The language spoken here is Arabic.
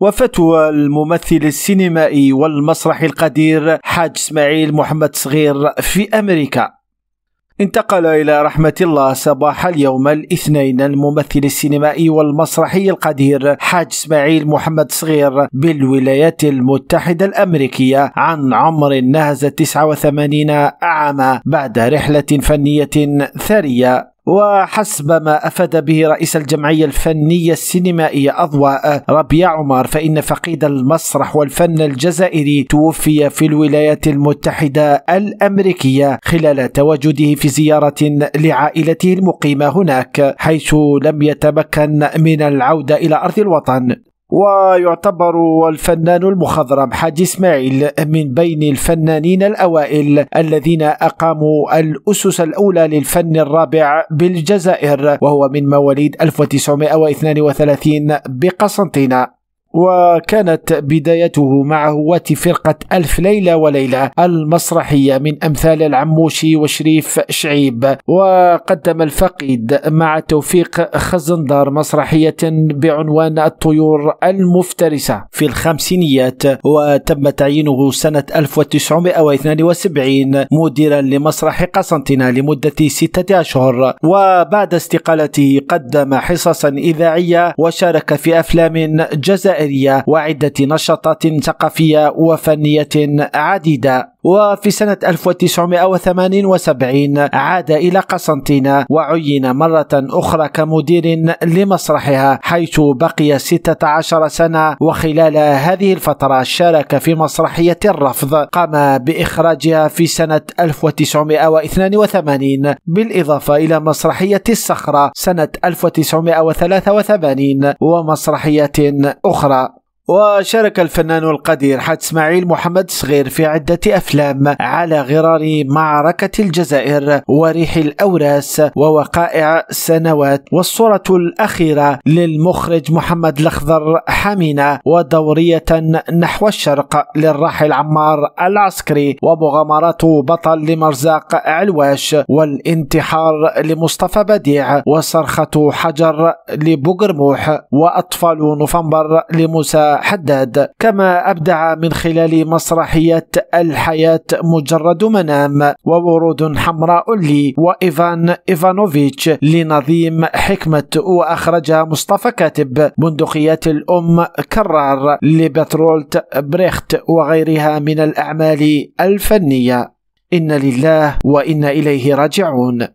وفتوى الممثل السينمائي والمسرحي القدير حاج اسماعيل محمد صغير في امريكا انتقل الى رحمه الله صباح اليوم الاثنين الممثل السينمائي والمسرحي القدير حاج اسماعيل محمد صغير بالولايات المتحده الامريكيه عن عمر نهز 89 عاما بعد رحله فنيه ثريه وحسب ما أفاد به رئيس الجمعية الفنية السينمائية أضواء ربيع عمر فإن فقيد المسرح والفن الجزائري توفي في الولايات المتحدة الأمريكية خلال تواجده في زيارة لعائلته المقيمة هناك حيث لم يتمكن من العودة إلى أرض الوطن ويعتبر الفنان المخضرم حاج إسماعيل من بين الفنانين الأوائل الذين أقاموا الأسس الأولى للفن الرابع بالجزائر وهو من مواليد 1932 بقسنطينة وكانت بدايته مع هواة فرقة ألف ليلة وليلة المسرحية من أمثال العموشي وشريف شعيب وقدم الفقيد مع توفيق خزندار مسرحية بعنوان الطيور المفترسة في الخمسينيات وتم تعيينه سنة 1972 مديرا لمسرح قسنطنة لمدة ستة أشهر وبعد استقالته قدم حصصا إذاعية وشارك في أفلام جزائرية الجزائرية وعدة نشاطات ثقافية وفنية عديدة وفي سنة 1978 عاد إلى قسنطينة وعين مرة أخرى كمدير لمسرحها حيث بقي 16 سنة وخلال هذه الفترة شارك في مسرحية الرفض قام بإخراجها في سنة 1982 بالإضافة إلى مسرحية الصخرة سنة 1983 ومسرحية أخرى وشارك الفنان القدير حد اسماعيل محمد صغير في عدة أفلام على غرار معركة الجزائر وريح الأوراس ووقائع سنوات والصورة الأخيرة للمخرج محمد الأخضر حمينة ودورية نحو الشرق للراحل عمار العسكري ومغامرات بطل لمرزاق علواش والانتحار لمصطفى بديع وصرخة حجر لبقرموح وأطفال نوفمبر لموسى حداد كما أبدع من خلال مسرحية الحياة مجرد منام وورود حمراء لي وإيفان إيفانوفيتش لنظيم حكمة وأخرج مصطفى كاتب بندقيات الأم كرار لبترولت بريخت وغيرها من الأعمال الفنية إن لله وإن إليه راجعون